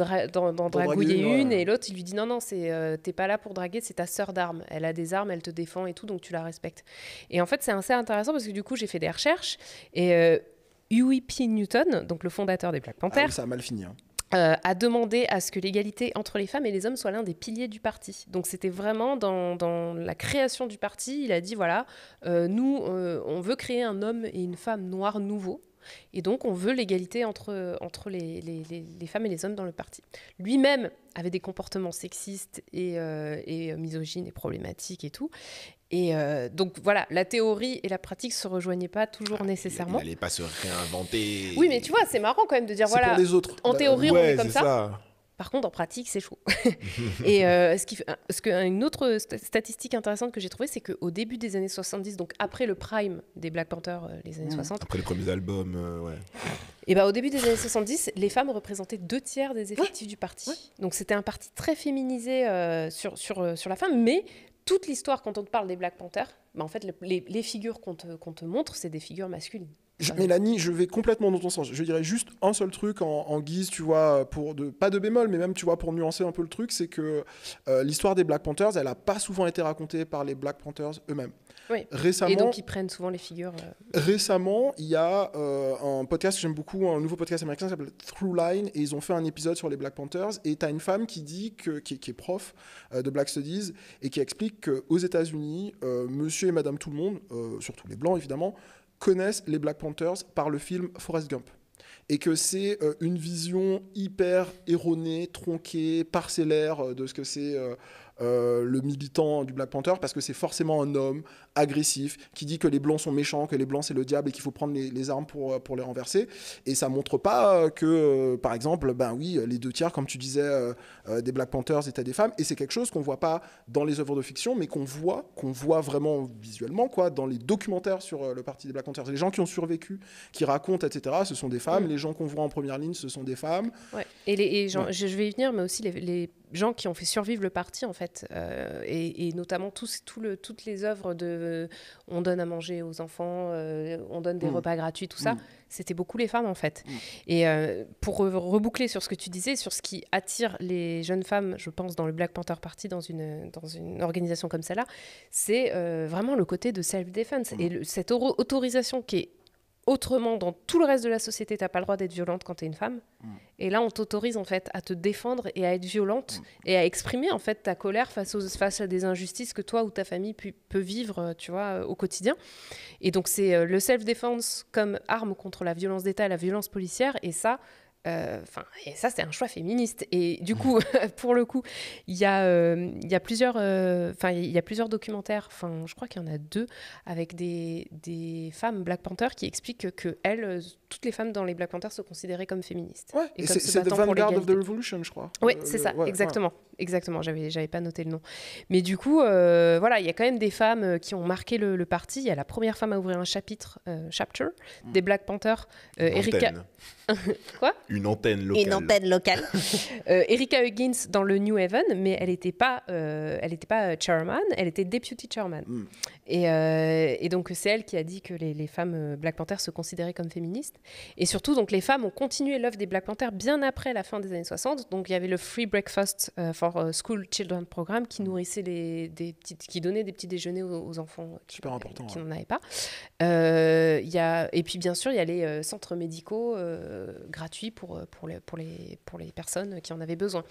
de une, et l'autre, il lui dit non, non, c'est t'es pas là pour draguer, c'est ta sœur d'armes. Elle a des armes, elle te défend et tout, donc tu la respectes. Et en fait, c'est assez intéressant parce que du coup, j'ai fait des recherches et Huey P. Newton, donc le fondateur des Black ah Panthers. ça a mal fini. Hein a euh, demandé à ce que l'égalité entre les femmes et les hommes soit l'un des piliers du parti. Donc c'était vraiment dans, la création du parti, il a dit voilà, euh, nous, euh, on veut créer un homme et une femme noirs nouveaux, et donc, on veut l'égalité entre, entre les, les, les, femmes et les hommes dans le parti. Lui-même avait des comportements sexistes et, euh, et misogynes et problématiques et tout. Et euh, donc voilà, la théorie et la pratique se rejoignaient pas toujours ah, nécessairement. Il n'allait pas se réinventer. Oui, mais tu vois, c'est marrant quand même de dire voilà. autres. En théorie, on est comme ça. Par contre, en pratique, c'est chaud. <laughs> <laughs> et euh, ce, qui, euh, ce une autre statistique intéressante que j'ai trouvée, c'est qu'au début des années 70, donc après le prime des Black Panthers, euh, les années 60. Après les premiers albums, ouais. Et bah, au début des années 70, les femmes représentaient deux tiers des effectifs du parti. Donc c'était un parti très féminisé sur, sur, sur la femme, mais toute l'histoire, quand on te parle des Black Panthers, bah, en fait, les, les figures qu'on te montre, c'est des figures masculines. Ah. Mélanie, je vais complètement dans ton sens. Je dirais juste un seul truc en, guise, tu vois, pour pas de bémol, mais même, tu vois, pour nuancer un peu le truc, c'est que euh, l'histoire des Black Panthers, elle n'a pas souvent été racontée par les Black Panthers eux-mêmes. Oui. Récemment, et donc ils prennent souvent les figures. Euh. Récemment, il y a euh, un podcast que j'aime beaucoup, un nouveau podcast américain qui s'appelle line et ils ont fait un épisode sur les Black Panthers. Et tu as une femme qui dit que, qui, est prof de Black Studies et qui explique qu'aux États-Unis, monsieur et madame tout le monde, surtout les blancs évidemment, connaissent les Black Panthers par le film Forrest Gump. Et que c'est euh, une vision hyper erronée, tronquée, parcellaire euh, de ce que c'est euh, le militant du Black Panther, parce que c'est forcément un homme agressif, qui dit que les blancs sont méchants, que les blancs c'est le diable et qu'il faut prendre les, armes pour, euh, pour les renverser. Et ça montre pas euh, que, euh, par exemple, ben oui, les deux tiers, comme tu disais, des Black Panthers étaient des femmes. Et c'est quelque chose qu'on voit pas dans les œuvres de fiction, mais qu'on voit, qu'on voit vraiment visuellement, quoi, dans les documentaires sur le parti des Black Panthers. Les gens qui ont survécu, qui racontent, etc., ce sont des femmes. Mm. Les gens qu'on voit en première ligne, ce sont des femmes. Ouais. Et, les, gens, je, vais y venir, mais aussi les, les gens qui ont fait survivre le parti, en fait, et, notamment tous, tout le, toutes les œuvres de euh, on donne à manger aux enfants, euh, on donne des mm. repas gratuits, tout ça. Mm. C'était beaucoup les femmes en fait. Mm. Et euh, pour reboucler sur ce que tu disais, sur ce qui attire les jeunes femmes, je pense, dans le Black Panther Party, dans une, organisation comme celle-là, c'est vraiment le côté de self-defense et cette autorisation qui est Autrement, dans tout le reste de la société, t'as pas le droit d'être violente quand tu es une femme. Mm. Et là, on t'autorise en fait à te défendre et à être violente mm. et à exprimer en fait ta colère face, aux, face à des injustices que toi ou ta famille peut vivre, tu vois, euh, au quotidien. Et donc c'est euh, le self-defense comme arme contre la violence d'État, la violence policière. Et ça, euh, enfin, et ça, c'est un choix féministe. Et du coup, <laughs> pour le coup, il y, a euh, plusieurs, euh, enfin, il y a plusieurs documentaires. Enfin, je crois qu'il y en a deux avec des, femmes Black Panther qui expliquent que elles, toutes les femmes dans les Black Panther sont considérées comme féministes. et, c'est The Vanguard of the Revolution, je crois. Oui, c'est ça, exactement, exactement. J'avais, j'avais pas noté le nom. Mais du coup, voilà, il y a quand même des femmes qui ont marqué le, parti. Il y a la première femme à ouvrir un chapitre, chapter, hmm. des Black Panther Erika. <laughs> Quoi une antenne locale. Une antenne locale. <laughs> Euh, Erika Huggins dans le New Haven, mais elle n'était pas, euh, elle pas euh, chairman, elle était deputy chairman. Hmm. Et, donc c'est elle qui a dit que les, femmes Black Panther se considéraient comme féministes. Et surtout, donc les femmes ont continué l'œuvre des Black Panther bien après la fin des années 60. Donc il y avait le Free Breakfast for School Children programme qui nourrissait les, des petites, qui donnait des petits déjeuners aux, enfants qui, qui n'en avaient pas. Il y a, et puis bien sûr, il y a les centres médicaux gratuits pour euh, pour, les, pour, les, pour les personnes qui en avaient besoin.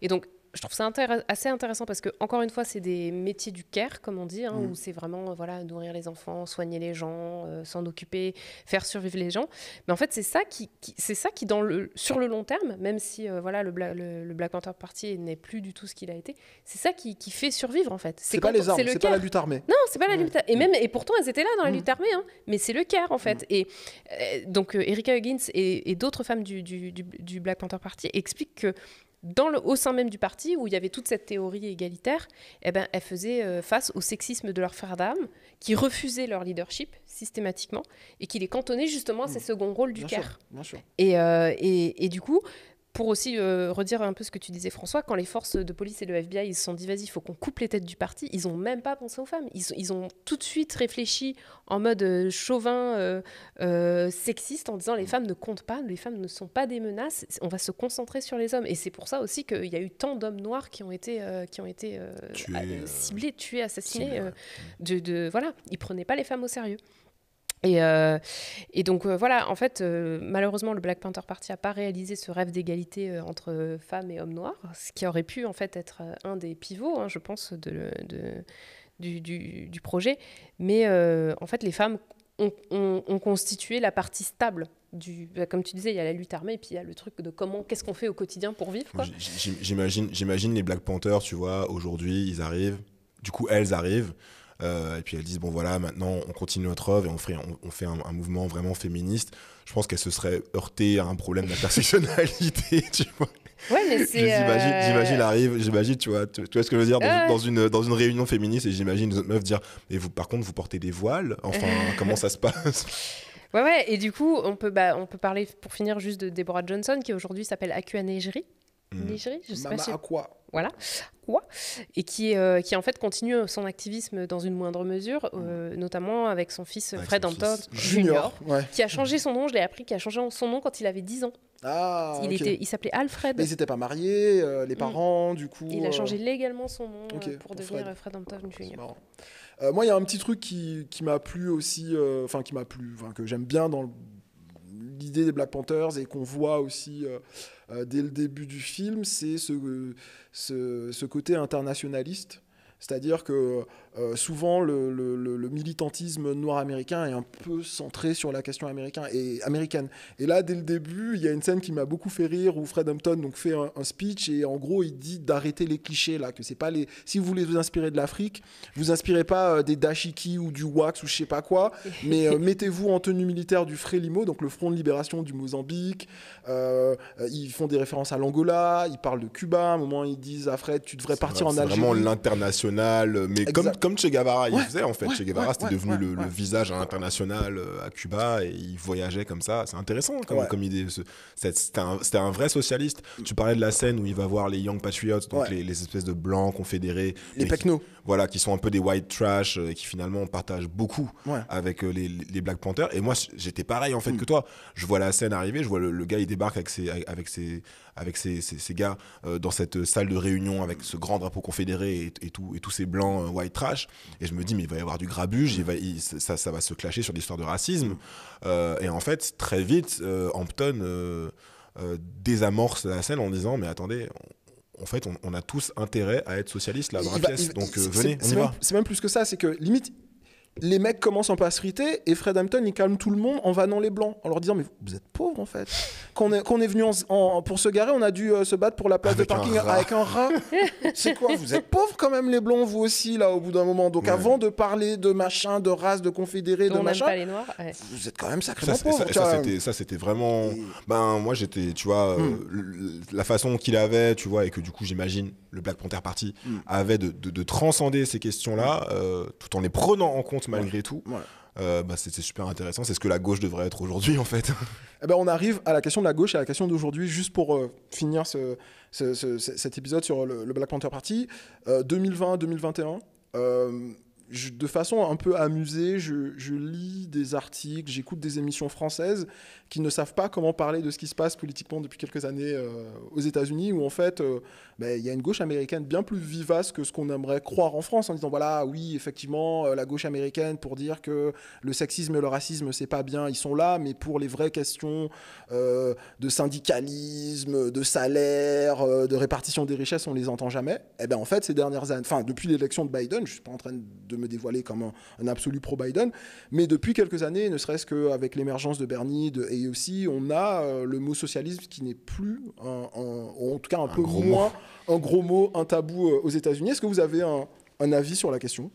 Et donc, je trouve ça assez intéressant parce que, encore une fois, c'est des métiers du care, comme on dit, hein, mm. où c'est vraiment euh, voilà, nourrir les enfants, soigner les gens, euh, s'en occuper, faire survivre les gens. Mais en fait, c'est ça qui, c'est ça qui dans le, sur le long terme, même si euh, voilà, le, le, Black Panther Party n'est plus du tout ce qu'il a été, c'est ça qui, fait survivre, en fait. C'est pas les armes, c'est pas la lutte armée. Non, c'est pas la lutte et même Et pourtant, elles étaient là dans la mm. lutte armée, hein. mais c'est le care, en fait. Mm. Et donc, Erika Huggins et, d'autres femmes du, du Black Panther Party expliquent que dans le, au sein même du parti, où il y avait toute cette théorie égalitaire, eh ben, elles faisaient euh, face au sexisme de leurs frères d'armes, qui refusaient leur leadership systématiquement, et qui les cantonnaient justement à ces mmh. seconds rôles du cœur. Et, euh, et, et, du coup, pour aussi euh, redire un peu ce que tu disais, François, quand les forces de police et le FBI sont dit vas il faut qu'on coupe les têtes du parti, ils n'ont même pas pensé aux femmes. Ils, ont tout de suite réfléchi en mode euh, chauvin, euh, sexiste, en disant les femmes ne comptent pas, les femmes ne sont pas des menaces, on va se concentrer sur les hommes. Et c'est pour ça aussi qu'il y a eu tant d'hommes noirs qui ont été, qui ont été ciblés, tués, assassinés. Ils ne de, voilà, ils prenaient pas les femmes au sérieux. Euh, et, donc euh, voilà, en fait, euh, malheureusement, le Black Panther Party n'a pas réalisé ce rêve d'égalité entre femmes et hommes noirs, ce qui aurait pu en fait être un des pivots, hein, je pense, du, projet. Mais en fait, les femmes ont, constitué la partie stable. Du, bah, comme tu disais, il y a la lutte armée, et puis il y a le truc de comment, qu'est-ce qu'on fait au quotidien pour vivre. J'imagine les Black Panthers, tu vois, aujourd'hui, ils arrivent, du coup, elles arrivent euh, et puis elles disent bon voilà, maintenant on continue notre œuvre et on fait, on, fait un, mouvement vraiment féministe. Je pense qu'elles se seraient heurtées à un problème d'intersectionnalité, <laughs> tu vois. mais c'est. J'imagine, euh, arrive, j'imagine, tu vois, tu, vois ce que je veux dire, dans, une, dans une réunion féministe, et j'imagine les meufs dire, mais vous, par contre, vous portez des voiles, enfin, <laughs> comment ça se passe Ouais, ouais, et du coup, on peut, bah, on peut parler, pour finir, juste de Deborah Johnson, qui aujourd'hui s'appelle Neigerie Mm. Nigerie, je sais pas à quoi. Voilà, quoi et qui, euh, qui en fait continue son activisme dans une moindre mesure, mm. euh, notamment avec son fils Fred Hampton Junior, qui a changé son nom, je l'ai appris, qui a changé son nom quand il avait 10 ans. Ah, il, était, il s'appelait Alfred. Mais ils n'étaient pas mariés, euh, les mm. parents, du coup. Il a changé légalement son nom pour, devenir Fred, Hampton ah, Junior. moi, il y a un petit truc qui, qui m'a plu aussi, enfin qui m'a plu, que j'aime bien dans le l'idée des Black Panthers et qu'on voit aussi euh, euh, dès le début du film, c'est ce, euh, côté internationaliste c'est-à-dire que euh, souvent le, militantisme noir américain est un peu centré sur la question américaine et, américaine. et là, dès le début, il y a une scène qui m'a beaucoup fait rire où Fred Hampton donc, fait un, speech et en gros, il dit d'arrêter les clichés là, que c'est pas les. Si vous voulez vous inspirer de l'Afrique, vous inspirez pas euh, des dashiki ou du wax ou je sais pas quoi, <laughs> mais euh, mettez-vous en tenue militaire du Limo donc le Front de libération du Mozambique. ils font des références à l'Angola, ils parlent de Cuba. À un moment, ils disent à Fred, tu devrais partir en Algérie. Vraiment l'international euh, mais comme, comme Che Guevara il faisait en fait. chez che Guevara, c'était devenu le, visage international euh, à Cuba et il voyageait comme ça. C'est intéressant comme, comme idée. C'était un, vrai socialiste. Tu parlais de la scène où il va voir les Young Patriots, donc les, espèces de blancs confédérés. Les technos. Voilà, qui sont un peu des white trash euh, et qui finalement partagent beaucoup avec les, Black Panthers. Et moi, j'étais pareil en fait hmm. que toi. Je vois la scène arriver, je vois le, le gars, il débarque avec ses, avec ses avec ces, ces, gars euh, dans cette salle de réunion avec ce grand drapeau confédéré et, tout, et tous ces blancs euh, white trash. Et je me dis, mais il va y avoir du grabuge, ça, ça va se clasher sur l'histoire de racisme. Euh, et en fait, très vite, Hampton désamorce la scène en disant, mais attendez, en fait, on, a tous intérêt à être socialiste là, dans la pièce. donc venez, on y va. C'est même plus que ça, c'est que limite, les mecs commencent un peu à se et Fred Hampton il calme tout le monde en vannant les blancs en leur disant mais vous êtes pauvres en fait qu'on est, qu'on est venu en, pour se garer on a dû euh, se battre pour la place de parking avec un rat <laughs> c'est quoi vous êtes pauvres quand même les blancs vous aussi là au bout d'un moment donc avant de parler de machin de race de confédérés de machin vous êtes quand même sacrément ça, pauvres ça, c'était vraiment ben moi j'étais tu vois euh, hmm. la façon qu'il avait tu vois et que du coup j'imagine le Black Panther Party hmm. avait de, transcender ces questions là euh, tout en les prenant en compte malgré tout. Euh, bah, c'était super intéressant. C'est ce que la gauche devrait être aujourd'hui, en fait. <laughs> Eh ben, on arrive à la question de la gauche et à la question d'aujourd'hui, juste pour euh, finir ce, cet épisode sur le, Black Panther Party. 2020-2021, euh, de façon un peu amusée, je, je lis des articles, j'écoute des émissions françaises qui ne savent pas comment parler de ce qui se passe politiquement depuis quelques années aux États-Unis, où en fait il y a une gauche américaine bien plus vivace que ce qu'on aimerait croire en France en disant voilà, oui, effectivement, euh, la gauche américaine pour dire que le sexisme et le racisme, c'est pas bien, ils sont là, mais pour les vraies questions euh, de syndicalisme, de salaire, euh, de répartition des richesses, on les entend jamais. Et eh bien en fait, ces dernières années, enfin, depuis l'élection de Biden, je suis pas en train de me dévoiler comme un, absolu pro-Biden, mais depuis quelques années, ne serait-ce qu'avec l'émergence de Bernie, de AOC, on a le mot socialisme qui n'est plus, en tout cas un, peu moins un gros mot, un tabou euh, aux États-Unis. Est-ce que vous avez un, avis sur la question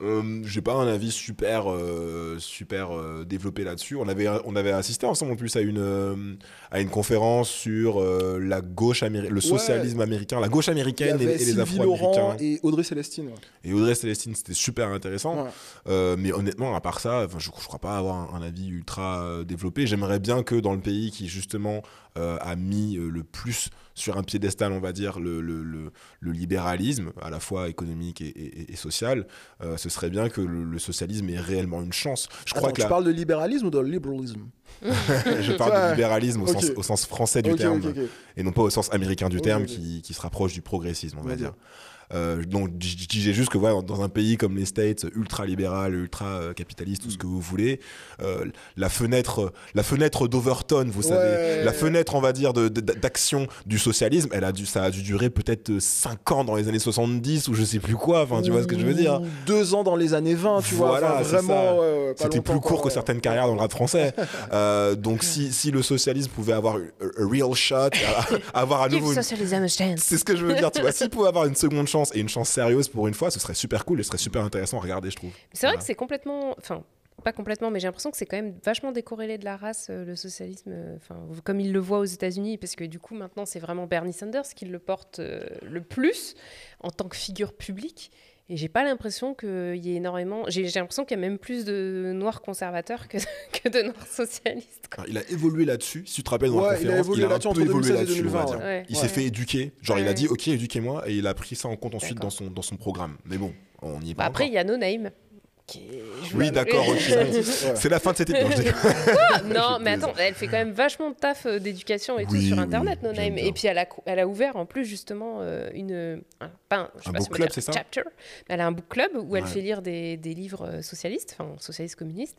euh, j'ai pas un avis super euh, super développé là-dessus. On avait on avait assisté ensemble en plus à une à une conférence sur la gauche le socialisme américain, la gauche américaine et, les Afro-américains et Audrey Célestine. Et Audrey Célestine, c'était super intéressant. mais honnêtement, à part ça, je, je crois pas avoir un avis ultra développé. J'aimerais bien que dans le pays qui justement a mis le plus sur un piédestal, on va dire, le, libéralisme, à la fois économique et, social, euh, ce serait bien que le, socialisme ait réellement une chance. Je crois que tu parles de libéralisme ou de libéralisme <laughs> Je parle de libéralisme au, sens, français du terme, et non pas au sens américain du terme, qui, qui, se rapproche du progressisme, on va dire. Euh, donc je disais juste que voilà, dans un pays comme les States, ultra libéral, ultra euh, capitaliste, tout ce que vous voulez, euh, la fenêtre, la fenêtre d'Overton, vous savez, la fenêtre, on va dire, d'action du socialisme, elle a dû, ça a dû durer peut-être 5 ans dans les années 70 ou je sais plus quoi, enfin, tu vois ce que je veux dire. 2 mmh. ans dans les années 20, tu vois, vraiment. C'était plus court que certaines carrières dans le rap français. <laughs> donc si, si, le socialisme pouvait avoir un real shot, avoir à nouveau. C'est ce que je veux dire, tu vois, <laughs> s'il pouvait avoir une seconde et une chance sérieuse pour une fois, ce serait super cool et ce serait super intéressant à regarder, je trouve. C'est vrai que c'est complètement. Enfin, pas complètement, mais j'ai l'impression que c'est quand même vachement décorrélé de la race, euh, le socialisme, euh, comme il le voit aux États-Unis, parce que du coup maintenant c'est vraiment Bernie Sanders qui le porte euh, le plus en tant que figure publique. Et j'ai pas l'impression qu'il y ait énormément. J'ai l'impression qu'il y a même plus de noirs conservateurs que, de <laughs> noirs socialistes. il a évolué là-dessus. Si tu te rappelles, dans la conférence, il a, un peu évolué là-dessus. Il s'est fait éduquer. Genre, il a dit OK, éduquez-moi. Et il a pris ça en compte ensuite dans son, dans son programme. Mais bon, on y va. Bah, après, il y a No Name. Oui, d'accord. <laughs> C'est la fin de cette <laughs> épisode. <laughs> non, mais attends, elle fait quand même vachement de taf euh, d'éducation et tout sur Internet, No Et puis elle a, elle a ouvert en plus justement euh, une, un, book club, c'est ça Chapter. Elle a un book club où elle fait lire des, livres euh, socialistes, enfin socialistes communistes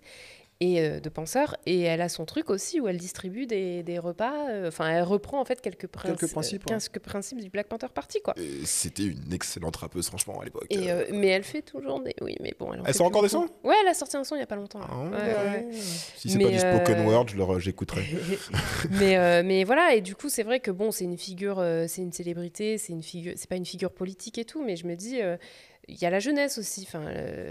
et euh, de penseurs. Et elle a son truc aussi où elle distribue des, repas. Euh, enfin, elle reprend en fait quelques, euh, principes, du Black Panther Party, quoi. C'était une excellente rappeuse, franchement, à l'époque. mais elle fait toujours des. Oui, mais bon. Elle, sort encore des sons Ouais, elle a sorti un son il n'y a pas longtemps. Ah si c'est pas du spoken word, j'écouterai. <laughs> mais mais voilà. Et du coup, c'est vrai que bon, c'est une figure, c'est une célébrité, c'est une figure. C'est pas une figure politique et tout, mais je me dis il y a la jeunesse aussi, enfin,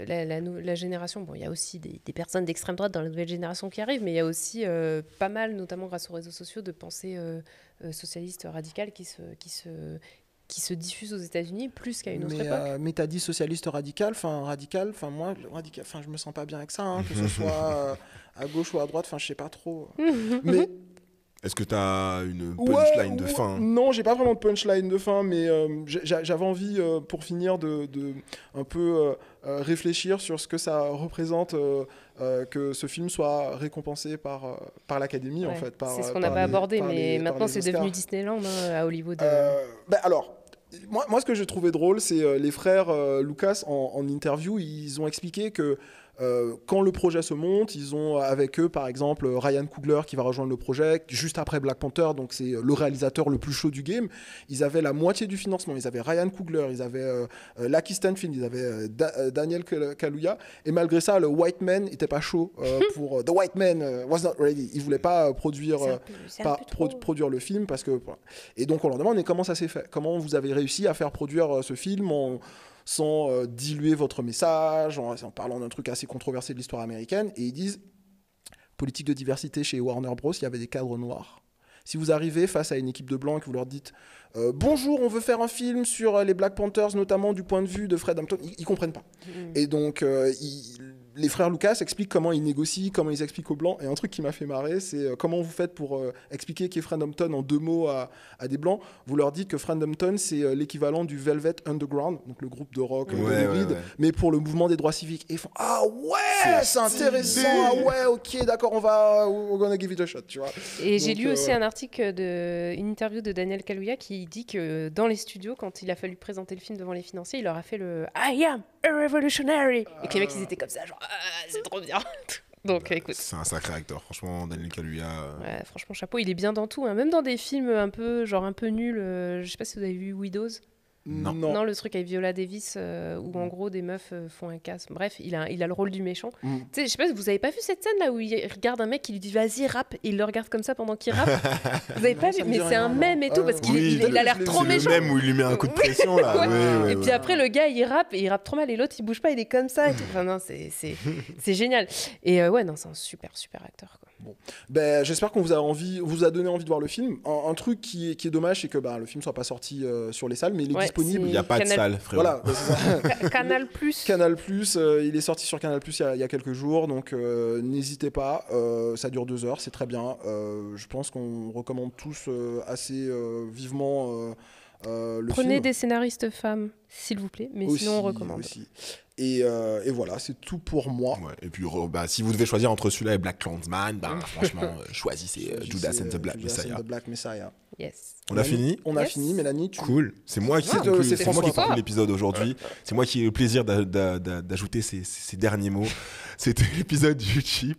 la, la, génération. Bon, il y a aussi des, personnes d'extrême droite dans la nouvelle génération qui arrivent, mais il y a aussi euh, pas mal, notamment grâce aux réseaux sociaux, de pensées euh, euh, socialistes radicales qui se, qui se, qui se diffusent aux États-Unis plus qu'à une autre époque. Mais mais t'as dit socialiste radical, enfin radical, enfin moi, radical, enfin je me sens pas bien avec ça, hein, que ce <laughs> soit à gauche ou à droite, enfin je sais pas trop. <laughs> mais est-ce que tu as une punchline de fin Non, j'ai pas vraiment de punchline de fin, mais euh, j'avais envie, euh, pour finir, de, un peu euh, réfléchir sur ce que ça représente que ce film soit récompensé par, par l'Académie, en fait. C'est ce qu'on n'a pas abordé, mais maintenant c'est devenu Disneyland hein, à Hollywood. Ben, alors, moi, moi, ce que je trouvais drôle, c'est les frères Lucas, en interview, ils ont expliqué que euh, quand le projet se monte, ils ont euh, avec eux par exemple Ryan Coogler qui va rejoindre le projet juste après Black Panther, donc c'est euh, le réalisateur le plus chaud du game. Ils avaient la moitié du financement, ils avaient Ryan Coogler, ils avaient Lucky Stanfield, ils avaient Daniel Kaluuya, et malgré ça, le White Man n'était pas chaud <laughs> pour The White Man was not ready. Il pas produire, pas produire le film parce que et donc on leur demande mais comment ça s'est fait Comment vous avez réussi à faire produire ce film en sans euh, diluer votre message, en, parlant d'un truc assez controversé de l'histoire américaine. Et ils disent, politique de diversité chez Warner Bros, il y avait des cadres noirs. Si vous arrivez face à une équipe de blancs et que vous leur dites euh, bonjour, on veut faire un film sur euh, les Black Panthers, notamment du point de vue de Fred Hampton, ils, ne comprennent pas. Mm. Et donc, ils, les frères Lucas expliquent comment ils négocient, comment ils expliquent aux Blancs. Et un truc qui m'a fait marrer, c'est euh, comment vous faites pour euh, expliquer qui est en deux mots à, à, des Blancs. Vous leur dites que Fred Hampton, c'est euh, l'équivalent du Velvet Underground, donc le groupe de rock mais pour le mouvement des droits civiques. Et Ah ouais, c'est intéressant, ah ouais, ok, d'accord, on va, we're gonna give it a shot, tu vois. Et j'ai lu aussi un article, de, une interview de Daniel Kaluuya qui dit que dans les studios, quand il a fallu présenter le film devant les financiers, il leur a fait le I am revolutionary. Et que les mecs, ils étaient comme ça, genre, ah, c'est trop bien. <laughs> Donc écoute. C'est un sacré acteur, franchement, Daniel Kaluuya. Euh. Ouais, franchement, chapeau, il est bien dans tout, hein. même dans des films un peu, genre un peu nuls. Euh, je sais pas si vous avez vu Widows. Non. non. le truc avec Viola Davis euh, où en mm. gros des meufs euh, font un casse. Bref, il a, le rôle du méchant. Mm. Tu sais, je sais pas, vous avez pas vu cette scène là où il regarde un mec qui lui dit vas-y rap et il le regarde comme ça pendant qu'il rappe. <laughs> vous avez pas vu Mais c'est un mème et tout parce qu'il a l'air trop méchant. Le mème où il lui met un coup de <laughs> pression là. et puis après le gars il rappe et il rappe trop mal et l'autre il bouge pas, il est comme ça. Et Enfin, non, c'est <laughs> génial. Et euh, ouais, non, c'est un super super acteur quoi. Ben, J'espère qu'on vous, a envie, vous a donné envie de voir le film. Un, truc qui est, qui est dommage, c'est que ben, le film soit pas sorti euh, sur les salles, mais il est disponible. Il n'y a pas de salle, frérot. Ben, <laughs> Canal Plus. Canal Plus, euh, il est sorti sur Canal Plus il, y, a quelques jours, donc euh, n'hésitez pas. ça dure deux heures, c'est très bien. je pense qu'on recommande tous assez vivement. film. Prenez des scénaristes femmes, s'il vous plaît, mais sinon on recommande. Aussi. Euh, et, voilà, c'est tout pour moi. et puis, bah, si vous devez choisir entre celui-là et Black Clansman, bah, <laughs> franchement, euh, euh, choisissez, Judas and the Black Messiah. Yes. On a fini On a fini, Mélanie. Cool. C'est moi qui ai l'épisode aujourd'hui. C'est moi qui ai eu le plaisir d'ajouter ces, ces, derniers mots. <laughs> C'était l'épisode du chip.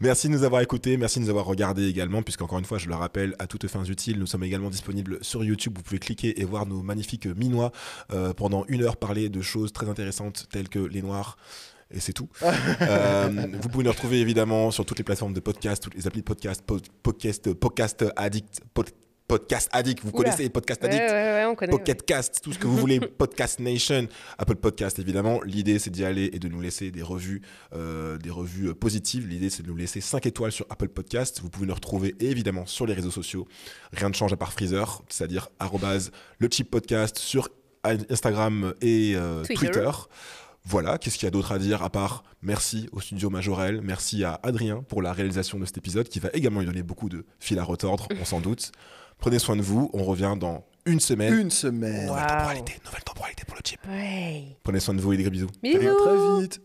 Merci de nous avoir écoutés, merci de nous avoir regardés également, puisqu'encore une fois, je le rappelle, à toutes fins utiles, nous sommes également disponibles sur YouTube. Vous pouvez cliquer et voir nos magnifiques minois euh, pendant une heure parler de choses très intéressantes telles que les noirs et c'est tout. <laughs> Euh, vous pouvez nous retrouver évidemment sur toutes les plateformes de podcast, toutes les applis de podcast, podcast, podcast addict, podcast Podcast Addict, vous connaissez les Podcast Addict, Pocket Cast, tout ce que vous voulez, <laughs> Podcast Nation, Apple Podcast évidemment. L'idée c'est d'y aller et de nous laisser des revues, euh, des revues euh, positives. L'idée c'est de nous laisser 5 étoiles sur Apple Podcast. Vous pouvez nous retrouver évidemment sur les réseaux sociaux. Rien ne change à part Freezer, c'est-à-dire le chip podcast sur Instagram et euh, Twitter. Twitter. Voilà, qu'est-ce qu'il y a d'autre à dire à part merci au studio Majorel, merci à Adrien pour la réalisation de cet épisode qui va également lui donner beaucoup de fil à retordre, on s'en doute. Prenez soin de vous. On revient dans une semaine. Une semaine. Nouvelle temporalité, nouvelle temporalité pour le chip. Prenez soin de vous et des gros bisous. Bisous. À très vite.